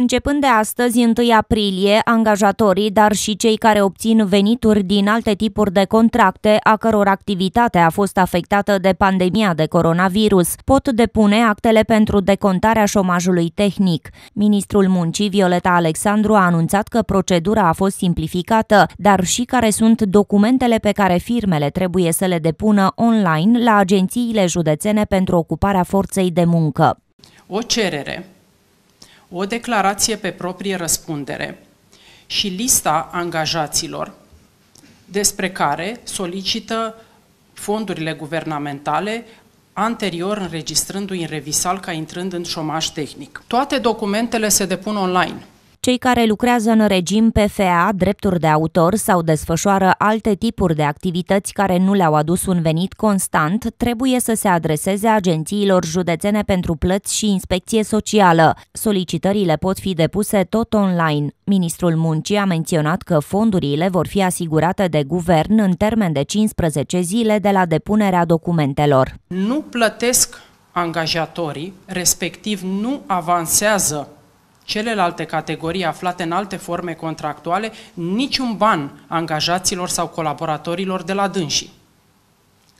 Începând de astăzi, 1 aprilie, angajatorii, dar și cei care obțin venituri din alte tipuri de contracte, a căror activitate a fost afectată de pandemia de coronavirus, pot depune actele pentru decontarea șomajului tehnic. Ministrul Muncii, Violeta Alexandru, a anunțat că procedura a fost simplificată, dar și care sunt documentele pe care firmele trebuie să le depună online la agențiile județene pentru ocuparea forței de muncă. O cerere o declarație pe proprie răspundere și lista angajaților despre care solicită fondurile guvernamentale anterior înregistrându-i în revisal ca intrând în șomaș tehnic. Toate documentele se depun online cei care lucrează în regim PFA, drepturi de autor sau desfășoară alte tipuri de activități care nu le-au adus un venit constant, trebuie să se adreseze agențiilor județene pentru plăți și inspecție socială. Solicitările pot fi depuse tot online. Ministrul Muncii a menționat că fondurile vor fi asigurate de guvern în termen de 15 zile de la depunerea documentelor. Nu plătesc angajatorii, respectiv nu avansează celelalte categorii aflate în alte forme contractuale niciun ban angajaților sau colaboratorilor de la dânsii.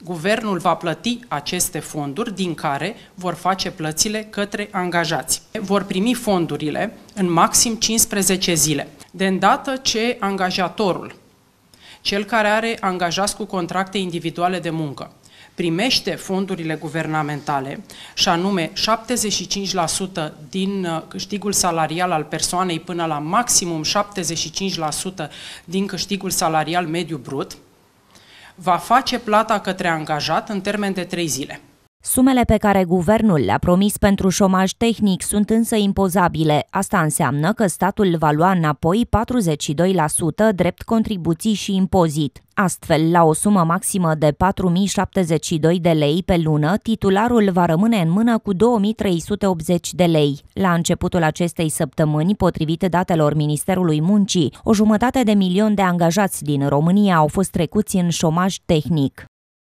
Guvernul va plăti aceste fonduri din care vor face plățile către angajați. Vor primi fondurile în maxim 15 zile, de îndată ce angajatorul cel care are angajați cu contracte individuale de muncă primește fondurile guvernamentale, și anume 75% din uh, câștigul salarial al persoanei până la maximum 75% din câștigul salarial mediu brut, va face plata către angajat în termen de 3 zile. Sumele pe care guvernul le-a promis pentru șomaj tehnic sunt însă impozabile. Asta înseamnă că statul va lua înapoi 42% drept contribuții și impozit. Astfel, la o sumă maximă de 4.072 de lei pe lună, titularul va rămâne în mână cu 2.380 de lei. La începutul acestei săptămâni, potrivit datelor Ministerului Muncii, o jumătate de milion de angajați din România au fost trecuți în șomaj tehnic.